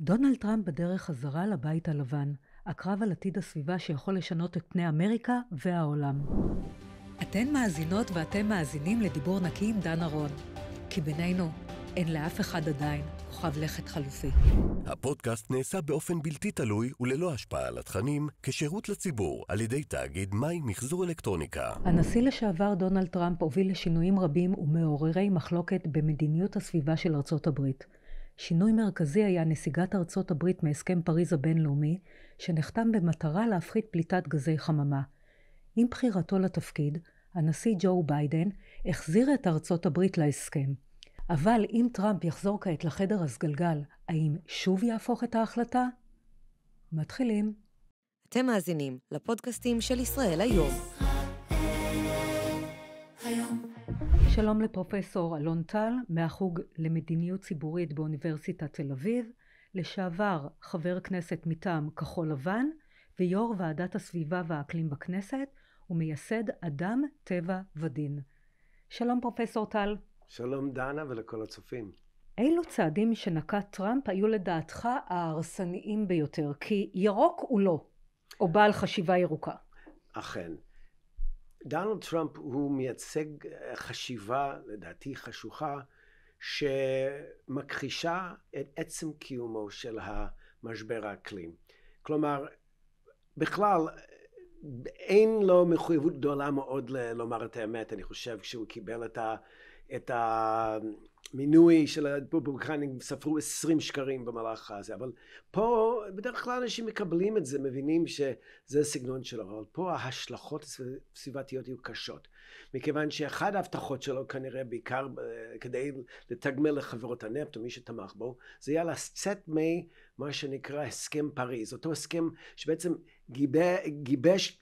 דונלד טראמפ בדרך חזרה לבית הלבן, הקרב על עתיד הסביבה שיכול לשנות את פני אמריקה והעולם. אתן מאזינות ואתם מאזינים לדיבור נקי עם דן ארון. כי בינינו, אין לאף אחד עדיין כוכב לכת חלופי. הפודקאסט נעשה באופן בלתי תלוי וללא השפעה על התכנים, כשירות לציבור, על ידי תאגיד מים מחזור אלקטרוניקה. הנשיא לשעבר דונלד טראמפ הוביל לשינויים רבים ומעוררי מחלוקת במדיניות הסביבה של ארצות הברית. שינוי מרכזי היה נסיגת ארצות הברית מהסכם פריז הבינלאומי, שנחתם במטרה להפחית פליטת גזי חממה. עם בחירתו לתפקיד, הנשיא ג'ו ביידן החזיר את ארצות הברית להסכם. אבל אם טראמפ יחזור כעת לחדר הסגלגל, האם שוב יהפוך את ההחלטה? מתחילים. אתם מאזינים לפודקאסטים של ישראל היום. ישראל היום. שלום לפרופסור אלון טל מהחוג למדיניות ציבורית באוניברסיטת תל אביב, לשעבר חבר כנסת מטעם כחול לבן ויו"ר ועדת הסביבה והאקלים בכנסת ומייסד אדם, טבע ודין. שלום פרופסור טל. שלום דנה ולכל הצופים. אילו צעדים שנקט טראמפ היו לדעתך ההרסניים ביותר? כי ירוק הוא לא, או בעל חשיבה ירוקה. אכן. דונלד טראמפ הוא מייצג אה, חשיבה, לדעתי חשוכה, שמכחישה את עצם קיומו של המשבר האקלים. כלומר, בכלל, אין לו מחויבות גדולה מאוד לומר את האמת, אני חושב, כשהוא קיבל את ה... את ה המינוי של הבוקרנים ספרו עשרים שקרים במהלך הזה, אבל פה בדרך כלל אנשים מקבלים את זה, מבינים שזה הסגנון שלו, אבל פה ההשלכות הסביבתיות יהיו קשות, מכיוון שאחת ההבטחות שלו כנראה בעיקר אה, כדי לתגמל לחברות הנפט או מי שתמך בו, זה היה לצאת ממה שנקרא הסכם פריז, אותו הסכם שבעצם גיבש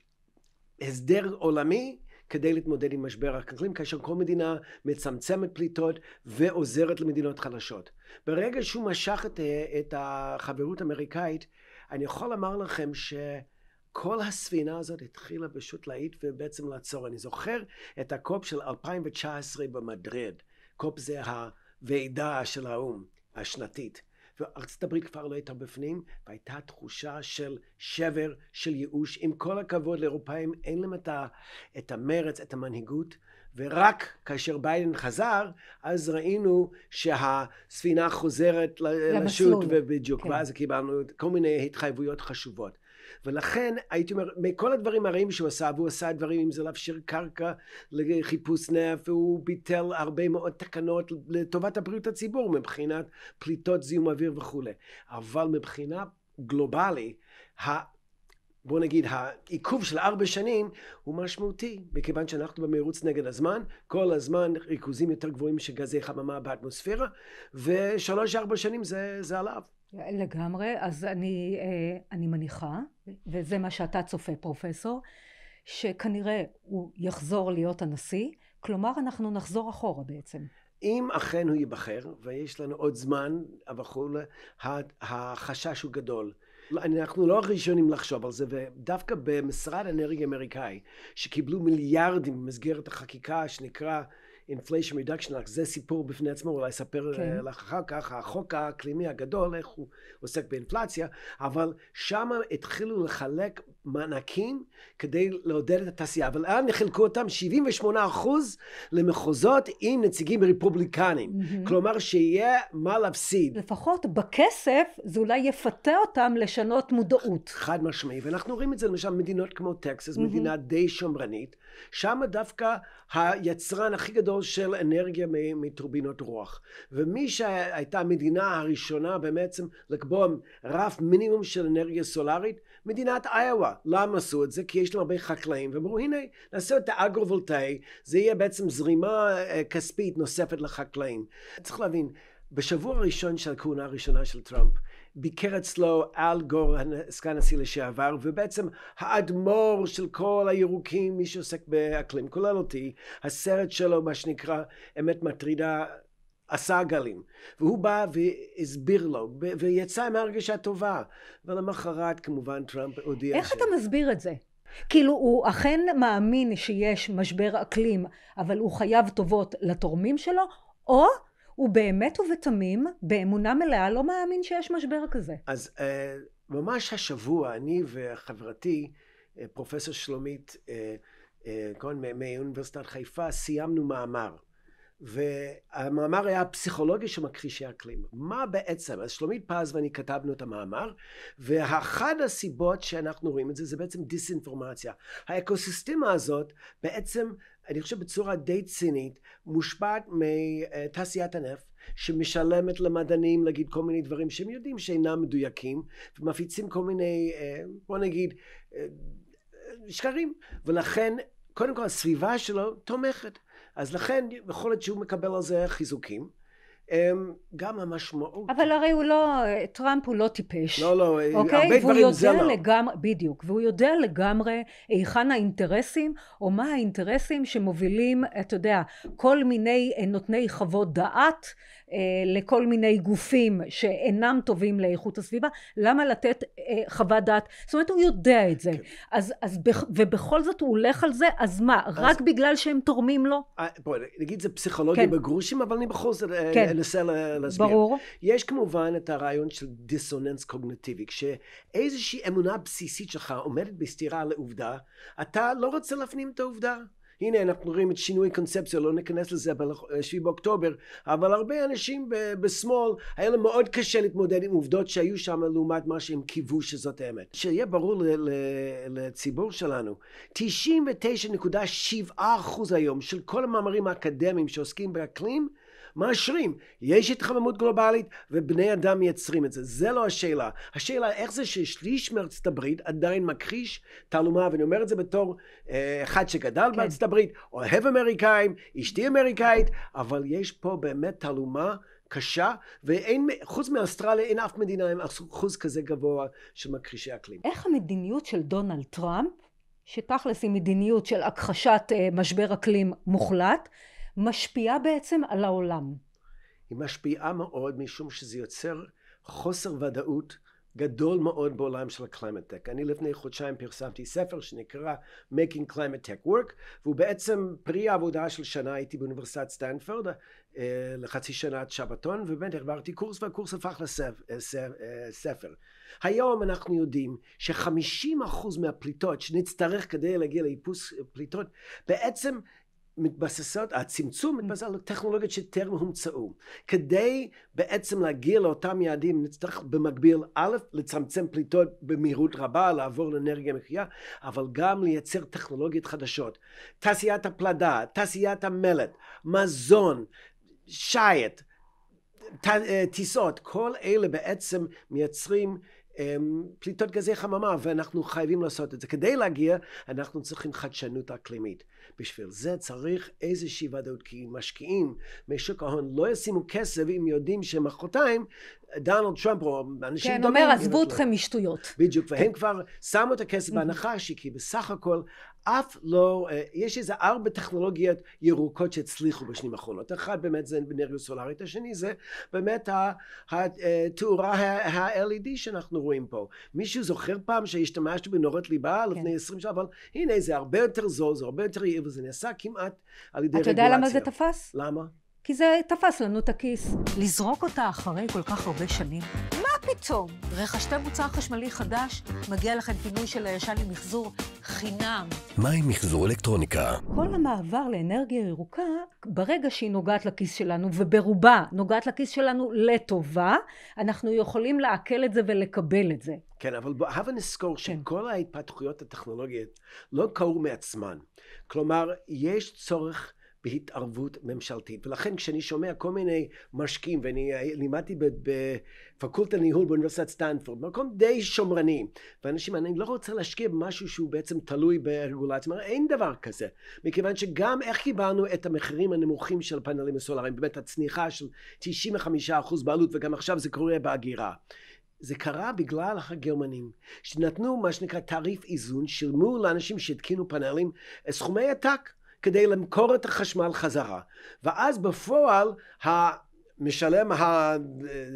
הסדר עולמי כדי להתמודד עם משבר האקלים, כאשר כל מדינה מצמצמת פליטות ועוזרת למדינות חלשות. ברגע שהוא משך את, את החברות האמריקאית, אני יכול לומר לכם ש... כל הספינה הזאת התחילה פשוט להאיט ובעצם לעצור. אני זוכר את הקופ של 2019 במדריד. קופ זה הוועידה של האו"ם השנתית. וארצות הברית כבר לא הייתה בפנים, והייתה תחושה של שבר, של ייאוש. עם כל הכבוד לאירופאים, אין להם את, ה, את המרץ, את המנהיגות, ורק כאשר ביידן חזר, אז ראינו שהספינה חוזרת לשוט, ובדיוק, כן. ואז קיבלנו כל מיני התחייבויות חשובות. ולכן הייתי אומר, מכל הדברים הרעים שהוא עשה, והוא עשה דברים, אם זה לאפשר קרקע לחיפוש נפט, והוא ביטל הרבה מאוד תקנות לטובת הבריאות הציבור מבחינת פליטות זיהום אוויר וכולי. אבל מבחינה גלובלי, בוא נגיד, העיכוב של ארבע שנים הוא משמעותי, מכיוון שאנחנו במרוץ נגד הזמן, כל הזמן ריכוזים יותר גבוהים של גזי חממה באטמוספירה, ושלוש-ארבע שנים זה, זה עליו. לגמרי, אז אני, אה, אני מניחה, וזה מה שאתה צופה פרופסור, שכנראה הוא יחזור להיות הנשיא, כלומר אנחנו נחזור אחורה בעצם. אם אכן הוא ייבחר, ויש לנו עוד זמן, הבחור, החשש הוא גדול. אנחנו לא הראשונים לחשוב על זה, ודווקא במשרד האנרגיה האמריקאי, שקיבלו מיליארדים במסגרת החקיקה שנקרא Inflation Reduction Act, זה סיפור בפני עצמו, אולי אספר אה, כן. לך אחר כך, החוק האקלימי הגדול, איך הוא עוסק באינפלציה, אבל שם התחילו לחלק מענקים כדי לעודד את התעשייה, אבל לאן חילקו אותם? 78% למחוזות עם נציגים רפובליקנים. Mm-hmm. כלומר, שיהיה מה להפסיד. לפחות בכסף זה אולי יפתה אותם לשנות מודעות. חד משמעי, ואנחנו רואים את זה למשל במדינות כמו טקסס, mm-hmm. מדינה די שמרנית. שם דווקא היצרן הכי גדול של אנרגיה מטורבינות רוח. ומי שהייתה המדינה הראשונה בעצם לקבוע רף מינימום של אנרגיה סולארית, מדינת איואה. למה עשו את זה? כי יש להם הרבה חקלאים, ואמרו הנה נעשה את האגרו-וולטאי, זה יהיה בעצם זרימה אה, כספית נוספת לחקלאים. צריך להבין, בשבוע הראשון של הכהונה הראשונה של טראמפ ביקר אצלו אל גור, סגן נשיא לשעבר, ובעצם האדמו"ר של כל הירוקים, מי שעוסק באקלים, כולל אותי, הסרט שלו, מה שנקרא, אמת מטרידה, עשה גלים. והוא בא והסביר לו, ויצא עם הרגשה טובה. ולמחרת, כמובן, טראמפ הודיע איך ש... אתה מסביר את זה? כאילו הוא אכן מאמין שיש משבר אקלים, אבל הוא חייב טובות לתורמים שלו, או הוא באמת ובתמים, באמונה מלאה, לא מאמין שיש משבר כזה. אז אה, ממש השבוע, אני וחברתי, אה, פרופסור שלומית אה, כהן מאוניברסיטת חיפה, סיימנו מאמר. והמאמר היה פסיכולוגיה של מכחישי אקלים. מה בעצם? אז שלומית פז ואני כתבנו את המאמר, ואחת הסיבות שאנחנו רואים את זה, זה בעצם דיסאינפורמציה. האקוסיסטמה הזאת בעצם אני חושב בצורה די צינית, מושפעת מתעשיית הנפט, שמשלמת למדענים להגיד כל מיני דברים שהם יודעים שאינם מדויקים, ומפיצים כל מיני, אה, בוא נגיד, אה, שקרים, ולכן קודם כל הסביבה שלו תומכת. אז לכן יכול להיות שהוא מקבל על זה חיזוקים, גם המשמעות. אבל הרי הוא לא, טראמפ הוא לא טיפש. לא, לא, אה, אוקיי? הרבה דברים זה לא. לגמרי, בדיוק, והוא יודע לגמרי היכן האינטרסים, או מה האינטרסים שמובילים, אתה יודע, כל מיני אה, נותני חוות דעת אה, לכל מיני גופים שאינם טובים לאיכות הסביבה, למה לתת אה, חוות דעת? זאת אומרת, הוא יודע את זה. כן. אז, אז, בכ, ובכל זאת הוא הולך על זה, אז מה, אז... רק בגלל שהם תורמים לו? אה, בואי, נגיד זה פסיכולוגיה כן. בגרושים, אבל אני בכל זאת... כן. אנסה להסביר. ברור. יש כמובן את הרעיון של דיסוננס קוגנטיבי, כשאיזושהי אמונה בסיסית שלך עומדת בסתירה לעובדה, אתה לא רוצה להפנים את העובדה. הנה אנחנו רואים את שינוי קונספציה, לא ניכנס לזה ב-7 באוקטובר, אבל הרבה אנשים בשמאל, היה להם מאוד קשה להתמודד עם עובדות שהיו שם לעומת מה שהם קיוו שזאת האמת. שיהיה ברור לציבור שלנו, 99.7% היום של כל המאמרים האקדמיים שעוסקים באקלים, מאשרים. יש התחממות גלובלית ובני אדם מייצרים את זה. זה לא השאלה. השאלה איך זה ששליש מארצות הברית עדיין מכחיש תעלומה, ואני אומר את זה בתור אה, אחד שגדל כן. בארצות הברית, אוהב אמריקאים, אשתי אמריקאית, אבל יש פה באמת תעלומה. קשה, ואין, חוץ מאוסטרליה אין אף מדינה עם אחוז כזה גבוה של מכחישי אקלים. איך המדיניות של דונלד טראמפ שתכלס היא מדיניות של הכחשת אה, משבר אקלים מוחלט, משפיעה בעצם על העולם. היא משפיעה מאוד משום שזה יוצר חוסר ודאות גדול מאוד בעולם של ה-climate tech. אני לפני חודשיים פרסמתי ספר שנקרא Making Climate Tech Work, והוא בעצם פרי העבודה של שנה, הייתי באוניברסיטת סטנפורד אה, לחצי שנת שבתון, ובאמת העברתי קורס, והקורס הפך לספר. אה, אה, היום אנחנו יודעים שחמישים אחוז מהפליטות שנצטרך כדי להגיע לאיפוס פליטות, בעצם מתבססות, הצמצום mm. מתבסס על טכנולוגיות שטרם הומצאו. כדי בעצם להגיע לאותם יעדים נצטרך במקביל א', לצמצם פליטות במהירות רבה, לעבור לאנרגיה מחייה, אבל גם לייצר טכנולוגיות חדשות. תעשיית הפלדה, תעשיית המלט, מזון, שייט, אה, טיסות, כל אלה בעצם מייצרים אמ, פליטות גזי חממה, ואנחנו חייבים לעשות את זה. כדי להגיע, אנחנו צריכים חדשנות אקלימית. בשביל זה צריך איזושהי ודאות, כי משקיעים, משוק ההון, לא ישימו כסף אם יודעים שמחרתיים דונלד טראמפ או אנשים כן, דומים. כן, אומר עזבו אתכם משטויות. בדיוק, והם כן. כבר שמו את הכסף בהנחה שכי בסך הכל אף לא, אה, יש איזה ארבע טכנולוגיות ירוקות שהצליחו בשנים האחרונות. אחת באמת זה אנרגיה סולארית, השני זה באמת התאורה אה, ה-LED שאנחנו רואים פה. מישהו זוכר פעם שהשתמשת בנורת ליבה כן. לפני עשרים שנה, אבל הנה זה הרבה יותר זול, זה הרבה יותר יעיל, וזה נעשה כמעט על ידי רגולציה. אתה יודע למה זה תפס? למה? כי זה תפס לנו את הכיס. לזרוק אותה אחרי כל כך הרבה שנים? פתאום? רכשתם מוצר חשמלי חדש, מגיע לכם פינוי של הישן עם מחזור חינם. מה עם מחזור אלקטרוניקה? כל המעבר לאנרגיה ירוקה, ברגע שהיא נוגעת לכיס שלנו, וברובה נוגעת לכיס שלנו לטובה, אנחנו יכולים לעכל את זה ולקבל את זה. כן, אבל בוא, הבה נזכור כן. שכל ההתפתחויות הטכנולוגיות לא קרו מעצמן. כלומר, יש צורך בהתערבות ממשלתית. ולכן כשאני שומע כל מיני משקיעים, ואני אה, לימדתי בפקולטה ניהול באוניברסיטת סטנפורד, מקום די שומרני, ואנשים, אני לא רוצה להשקיע במשהו שהוא בעצם תלוי ברגולציה, אין דבר כזה, מכיוון שגם איך קיבלנו את המחירים הנמוכים של הפאנלים הסולאריים, באמת הצניחה של 95% בעלות, וגם עכשיו זה קורה בהגירה. זה קרה בגלל הגרמנים, שנתנו מה שנקרא תעריף איזון, שילמו לאנשים שהתקינו פאנלים אה, סכומי עתק. כדי למכור את החשמל חזרה. ואז בפועל משלם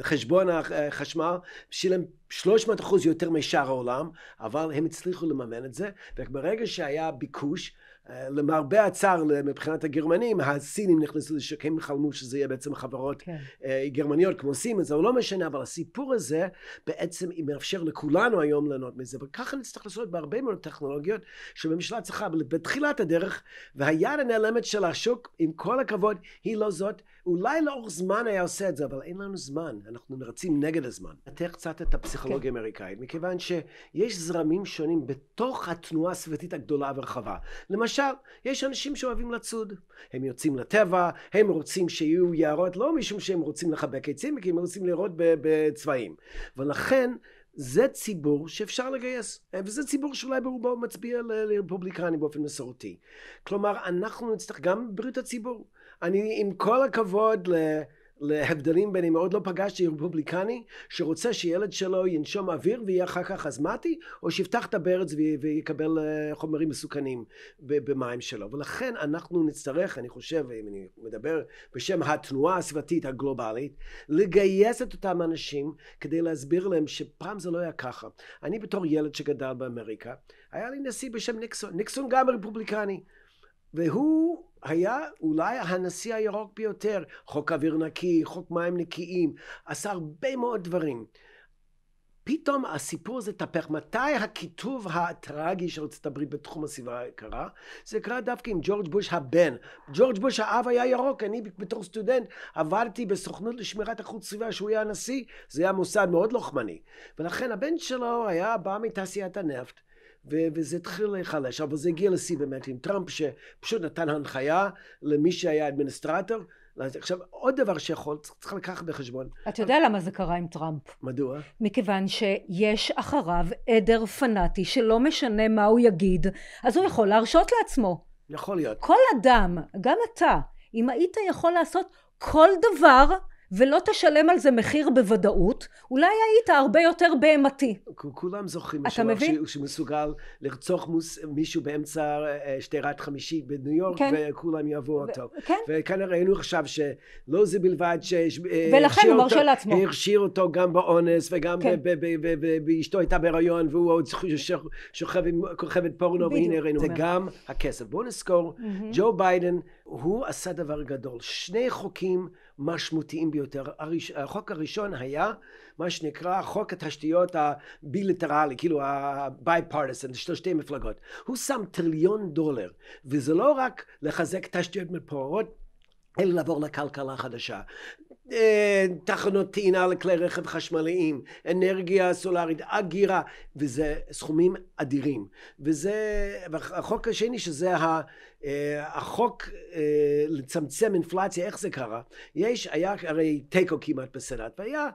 חשבון החשמל, שילם 300 אחוז יותר משאר העולם, אבל הם הצליחו לממן את זה, וברגע שהיה ביקוש, למרבה הצער מבחינת הגרמנים הסינים נכנסו לשוק הם חלמו שזה יהיה בעצם חברות כן. אה, גרמניות כמו סימנס זה לא משנה אבל הסיפור הזה בעצם מאפשר לכולנו היום ליהנות מזה וככה נצטרך לעשות בהרבה מאוד טכנולוגיות שהממשלה צריכה בתחילת הדרך והיד הנעלמת של השוק עם כל הכבוד היא לא זאת אולי לאורך זמן היה עושה את זה, אבל אין לנו זמן, אנחנו רצים נגד הזמן. נתח קצת את הפסיכולוגיה okay. כן. האמריקאית, מכיוון שיש זרמים שונים בתוך התנועה הסביבתית הגדולה והרחבה. למשל, יש אנשים שאוהבים לצוד, הם יוצאים לטבע, הם רוצים שיהיו יערות, לא משום שהם רוצים לחבק עצים, כי הם רוצים לראות בצבעים. ולכן, זה ציבור שאפשר לגייס, וזה ציבור שאולי ברובו מצביע לרפובליקני באופן מסורתי. כלומר, אנחנו נצטרך גם בריאות הציבור. אני, עם כל הכבוד ל... להבדלים בין אם עוד לא פגשתי רפובליקני שרוצה שילד שלו ינשום אוויר ויהיה אחר כך אסמטי או שיפתח את הברז ויקבל אה, חומרים מסוכנים במים שלו ולכן אנחנו נצטרך אני חושב אם אני מדבר בשם התנועה הסביבתית הגלובלית לגייס את אותם אנשים כדי להסביר להם שפעם זה לא היה ככה אני בתור ילד שגדל באמריקה היה לי נשיא בשם ניקסון ניקסון גם רפובליקני והוא היה אולי הנשיא הירוק ביותר, חוק אוויר נקי, חוק מים נקיים, עשה הרבה מאוד דברים. פתאום הסיפור הזה התהפך. מתי הכיתוב הטראגי של ארצות הברית בתחום הסביבה קרה? זה קרה דווקא עם ג'ורג' בוש הבן. ג'ורג' בוש האב היה ירוק, אני בתור סטודנט עבדתי בסוכנות לשמירת איכות סביבה שהוא היה הנשיא, זה היה מוסד מאוד לוחמני. ולכן הבן שלו היה בא מתעשיית הנפט, ו- וזה התחיל להיחלש, אבל זה הגיע לשיא באמת עם טראמפ, שפשוט נתן הנחיה למי שהיה אדמיניסטרטור. עכשיו, עוד דבר שיכול, צריך לקחת בחשבון. אתה יודע למה זה קרה עם טראמפ? מדוע? מכיוון שיש אחריו עדר פנאטי שלא משנה מה הוא יגיד, אז הוא יכול להרשות לעצמו. יכול להיות. כל אדם, גם אתה, אם היית יכול לעשות כל דבר, ולא תשלם על זה מחיר בוודאות, אולי היית הרבה יותר בהמתי. כולם זוכרים אתה מבין? שמסוגל לרצוח מוס, מישהו באמצע אה, שדרת חמישי בניו יורק, כן. וכולם יאהבו ו- אותו. כן. וכאן ראינו עכשיו שלא זה בלבד אה, שהכשיר אותו, אותו גם באונס, וגם כן. אשתו הייתה בהיריון, והוא עוד שוכב עם כוכבת פורנו, והנה ראינו, זה אומר. גם הכסף. בואו נזכור, mm-hmm. ג'ו ביידן, הוא עשה דבר גדול. שני חוקים משמעותיים ביותר. הראש, החוק הראשון היה מה שנקרא חוק התשתיות הבילטרלי, כאילו ה-bipartisan, של שתי מפלגות. הוא שם טריליון דולר, וזה לא רק לחזק תשתיות מפוארות, אלא לעבור לכלכלה חדשה. אה, תחנות טעינה לכלי רכב חשמליים, אנרגיה סולארית, אגירה, וזה סכומים אדירים. וזה, החוק השני שזה ה, אה, החוק אה, לצמצם אינפלציה, איך זה קרה? יש, היה הרי תיקו כמעט בסנאט, והיה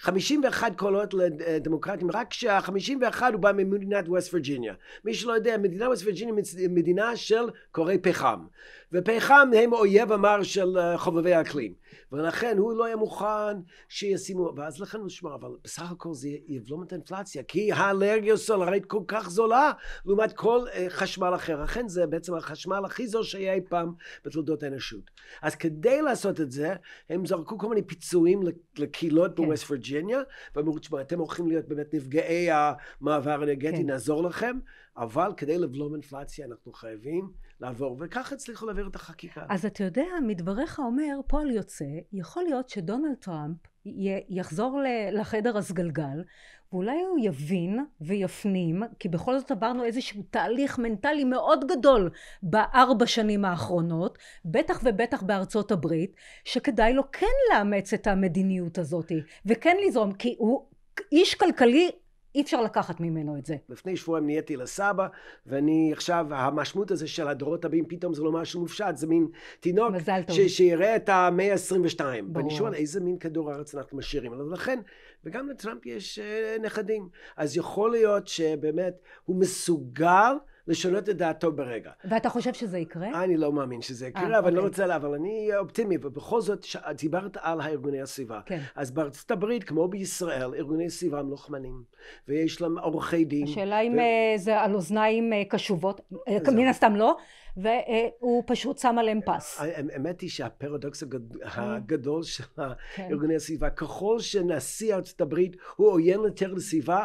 51 קולות לדמוקרטים, רק שה-51 הוא בא ממדינת ווסט וירג'יניה. מי שלא יודע, מדינה ווסט וירג'יניה היא מדינה של קוראי פחם. ופחם הם אויב המר של אה, חובבי האקלים. ולכן הוא לא היה מוכן שישימו, ואז לכן הוא שמע, אבל בסך הכל זה יבלום את האינפלציה, כי האלרגיה הסולרית כל כך זולה לעומת כל אה, חשמל אחר. לכן זה בעצם החשמל הכי זול שהיה אי פעם בתולדות האנושות. אז כדי לעשות את זה, הם זרקו כל מיני פיצויים לקהילות כן. בווסט וירג'יניה. וירג'יניה, ואמרו, תשמע, אתם הולכים להיות באמת נפגעי המעבר האנרגטי, כן. נעזור לכם. אבל כדי לבלום אינפלציה אנחנו חייבים לעבור, וככה הצליחו להעביר את החקיקה. אז אתה יודע, מדבריך אומר, פועל יוצא, יכול להיות שדונלד טראמפ יחזור לחדר הסגלגל, ואולי הוא יבין ויפנים, כי בכל זאת עברנו איזשהו תהליך מנטלי מאוד גדול בארבע שנים האחרונות, בטח ובטח בארצות הברית, שכדאי לו כן לאמץ את המדיניות הזאת, וכן לזרום, כי הוא איש כלכלי אי אפשר לקחת ממנו את זה. לפני שבועיים נהייתי לסבא, ואני עכשיו, המשמעות הזה של הדורות הבאים, פתאום זה לא משהו מופשט, זה מין תינוק ש- שיראה את המאה ה-22. ואני שואל איזה מין כדור הארץ אנחנו משאירים עליו. לכן, וגם לטראמפ יש אה, נכדים. אז יכול להיות שבאמת הוא מסוגל... לשנות את דעתו ברגע. ואתה חושב שזה יקרה? אני לא מאמין שזה יקרה, 아, אה, אבל אוקיי. אני לא אוקיי. רוצה, לה, אבל אני אופטימי, ובכל זאת, ש... דיברת על הארגוני הסביבה. כן. אז בארצות הברית, כמו בישראל, ארגוני סביבה הם לוחמנים, ויש להם עורכי דין. השאלה אם ו... אה, זה על אוזניים אה, קשובות, זה... מן הסתם לא, והוא פשוט שם עליהם פס. האמת היא שהפרדוקס כן. הגדול של כן. ארגוני הסביבה, ככל שנשיא ארצות הברית הוא עוין יותר לסביבה,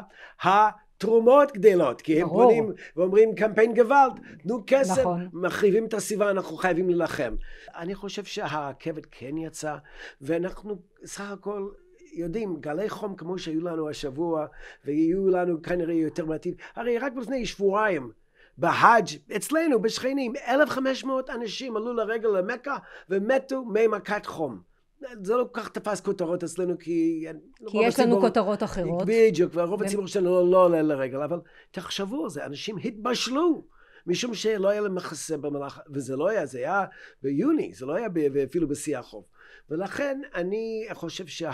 תרומות גדלות, כי הם ברור. בונים ואומרים קמפיין גוואלד, תנו כסף, נכון. מחריבים את הסביבה, אנחנו חייבים להילחם. אני חושב שהרכבת כן יצאה, ואנחנו סך הכל יודעים, גלי חום כמו שהיו לנו השבוע, ויהיו לנו כנראה יותר מעטים, הרי רק לפני שבועיים בהאג' אצלנו, בשכנים, 1,500 אנשים עלו לרגל למכה ומתו ממכת חום. זה לא כל כך תפס כותרות אצלנו, כי... לא כי יש לנו כותרות אחרות. בדיוק, והרוב הציבור שלנו לא עולה לרגל, אבל תחשבו על זה, אנשים התבשלו. משום שלא היה להם מחסה במהלך, וזה לא היה, זה היה ביוני, זה לא היה אפילו בשיא החוב. ולכן אני חושב שה...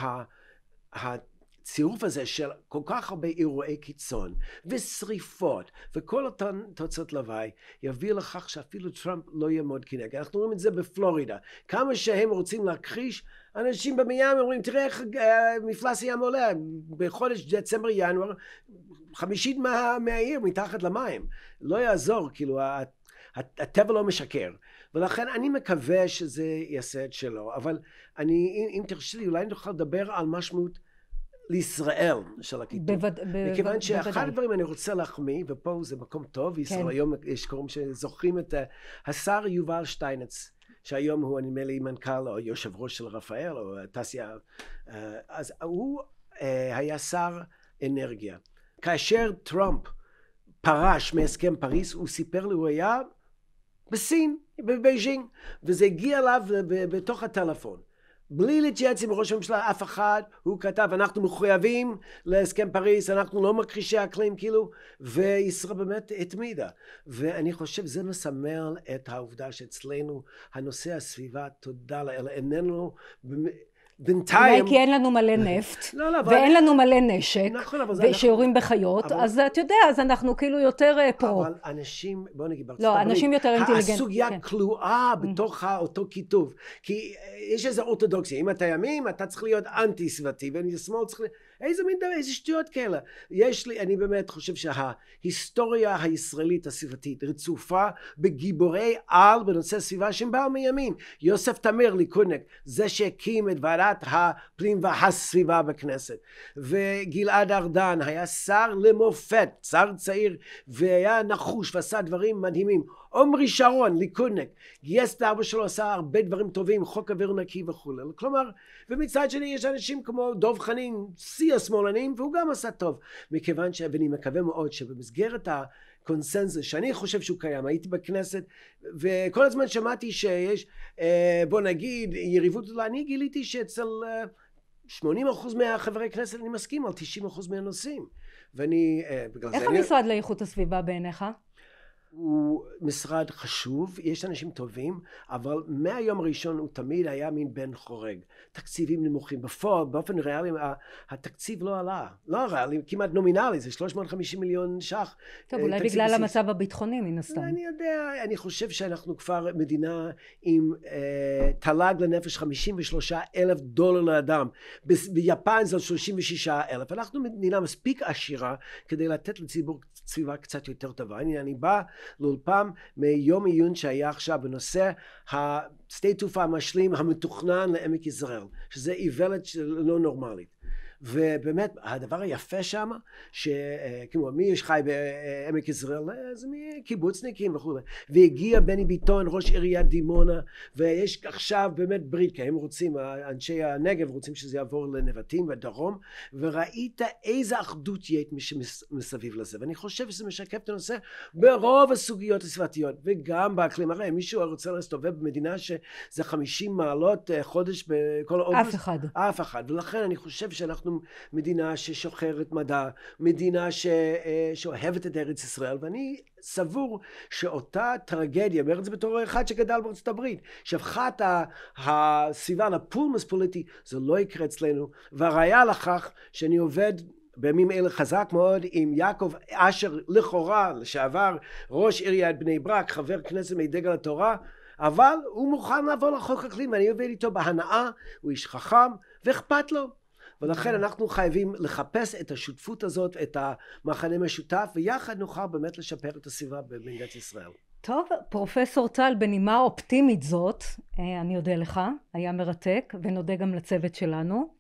הצירוף הזה של כל כך הרבה אירועי קיצון ושריפות וכל אותן תוצאות לוואי יביא לכך שאפילו טראמפ לא יעמוד כנגד. אנחנו רואים את זה בפלורידה. כמה שהם רוצים להכחיש, אנשים במיאם אומרים תראה איך אה, מפלס הים עולה בחודש דצמבר ינואר חמישית מה, מהעיר מתחת למים. לא יעזור, כאילו הטבע לא משקר. ולכן אני מקווה שזה יעשה את שלו, אבל אני, אם, אם תרשי לי, אולי נוכל לדבר על משמעות לישראל של הכיתוב. בווד... מכיוון בו... שאחד הדברים אני רוצה להחמיא, ופה זה מקום טוב, כן. ישראל כן. היום יש קוראים שזוכרים את השר יובל שטייניץ. שהיום הוא נדמה לי מנכ"ל או יושב ראש של רפאל או תעשייה, אה, אז הוא אה, היה שר אנרגיה. כאשר טראמפ פרש מהסכם פריס, הוא סיפר לי, הוא היה בסין, בבייג'ינג, וזה הגיע אליו בתוך הטלפון. בלי להתייעץ עם ראש הממשלה אף אחד, הוא כתב, אנחנו מחויבים להסכם פריז, אנחנו לא מכחישי אקלים, כאילו, וישראל באמת התמידה. ואני חושב זה מסמל את העובדה שאצלנו הנושא הסביבה, תודה לאל, איננו בינתיים... אולי כי אין לנו מלא נפט, לא, לא, ואין אבל... לנו מלא נשק, נכון, ושיורים אנחנו... בחיות, אבל... אז אתה יודע, אז אנחנו כאילו יותר אה, פה. אבל אנשים, בוא נגיד, בארצות לא, הברית, אנשים יותר אינטליגנטים. הסוגיה כן. כלואה mm-hmm. בתוך mm-hmm. אותו כיתוב. כי אה, יש איזו אורתודוקסיה, אם אתה ימין, אתה צריך להיות אנטי-סביבתי, ואני שמאל צריך... איזה מין דבר, איזה שטויות כאלה. יש לי, אני באמת חושב שההיסטוריה הישראלית הסביבתית רצופה בגיבורי על בנושא סביבה שהם באו מימין. יוסף תמיר, ליכודניק, זה שהקים את ועדה ועדת הפנים והסביבה בכנסת. וגלעד ארדן היה שר למופת, שר צעיר, והיה נחוש ועשה דברים מדהימים. עמרי שרון, ליכודניק, גייס את לאבא שלו, עשה הרבה דברים טובים, חוק אוויר נקי וכולי. כלומר, ומצד שני יש אנשים כמו דב חנין, שיא השמאלנים, והוא גם עשה טוב. מכיוון ש... ואני מקווה מאוד שבמסגרת ה... קונסנזוס שאני חושב שהוא קיים. הייתי בכנסת וכל הזמן שמעתי שיש, אה, בוא נגיד, יריבות אני גיליתי שאצל 80% אה, מהחברי כנסת אני מסכים על 90% מהנושאים. ואני, אה, בגלל איך זה... איך המשרד אני... לאיכות הסביבה בעיניך? הוא משרד חשוב, יש אנשים טובים, אבל מהיום הראשון הוא תמיד היה מין בן חורג. תקציבים נמוכים. בפועל, באופן ריאלי, התקציב לא עלה. לא ריאלי, כמעט נומינלי, זה 350 מיליון ש"ח. טוב, אה, אולי בגלל בסיס. המצב הביטחוני, מן הסתם. אני יודע, אני חושב שאנחנו כבר מדינה עם אה, תל"ג לנפש 53 אלף דולר לאדם. ב- ביפן זה 36 אלף. אנחנו מדינה מספיק עשירה כדי לתת לציבור סביבה קצת יותר טובה. אני, אני בא... לאולפם מיום עיון שהיה עכשיו בנושא השדה תעופה המשלים המתוכנן לעמק יזרעאל, שזה איוולת לא נורמלית. ובאמת, הדבר היפה שם, שכמו אה, מי שחי בעמק יזרעאל, זה מקיבוצניקים וכו', והגיע בני ביטון, ראש עיריית דימונה, ויש עכשיו באמת ברית, כי הם רוצים, אנשי הנגב רוצים שזה יעבור לנבטים והדרום, וראית איזה אחדות יהיה מסביב לזה. ואני חושב שזה משקף את הנושא ברוב הסוגיות הסביבתיות, וגם באקלים. הרי מישהו רוצה להסתובב במדינה שזה 50 מעלות אה, חודש בכל אוגוסט? אף אחד. אף אחד. ולכן אני חושב שאנחנו... אנחנו מדינה ששוחרת מדע, מדינה ש, אה, שאוהבת את ארץ ישראל, ואני סבור שאותה טרגדיה, אומר את זה בתור אחד שגדל בארצות הברית, שהפכה את הסביבה לפולמוס פוליטי, זה לא יקרה אצלנו, והראיה לכך שאני עובד בימים אלה חזק מאוד עם יעקב אשר לכאורה לשעבר ראש עיריית בני ברק חבר כנסת מדגל התורה אבל הוא מוכן לעבור לחוק אקלים ואני עובד איתו בהנאה הוא איש חכם ואכפת לו ולכן אנחנו חייבים לחפש את השותפות הזאת, את המחנה המשותף, ויחד נוכל באמת לשפר את הסביבה במדינת ישראל. טוב, פרופסור טל, בנימה אופטימית זאת, אה, אני אודה לך, היה מרתק, ונודה גם לצוות שלנו.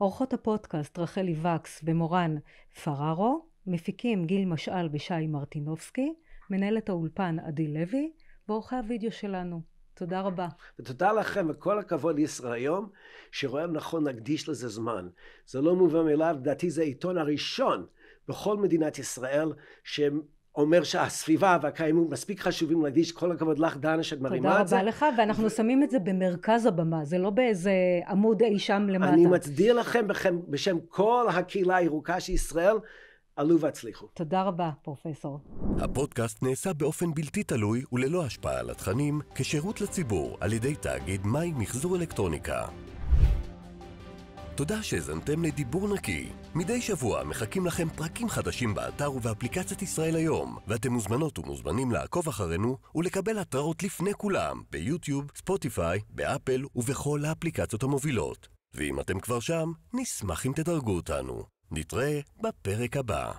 אורחות הפודקאסט רחלי וקס ומורן פררו, מפיקים גיל משעל ושי מרטינובסקי, מנהלת האולפן עדי לוי, ועורכי הוידאו שלנו. תודה רבה. ותודה לכם, וכל הכבוד לישראל היום, שרואה נכון להקדיש לזה זמן. זה לא מובן מאליו, לדעתי זה העיתון הראשון בכל מדינת ישראל, אומר שהסביבה והקיימות מספיק חשובים להקדיש. כל הכבוד לך, דנה, שאת מרימה את זה. תודה רבה לך, ואנחנו ו... שמים את זה במרכז הבמה, זה לא באיזה עמוד אי שם למטה. אני מצדיע לכם בכם, בשם כל הקהילה הירוקה של ישראל. עלו והצליחו. תודה רבה, פרופסור. הפודקאסט נעשה באופן בלתי תלוי וללא השפעה על התכנים, כשירות לציבור על ידי תאגיד מי מחזור אלקטרוניקה. תודה שהזנתם לדיבור נקי. מדי שבוע מחכים לכם פרקים חדשים באתר ובאפליקציית ישראל היום, ואתם מוזמנות ומוזמנים לעקוב אחרינו ולקבל התראות לפני כולם ביוטיוב, ספוטיפיי, באפל ובכל האפליקציות המובילות. ואם אתם כבר שם, נשמח אם תדרגו אותנו. נתראה בפרק הבא.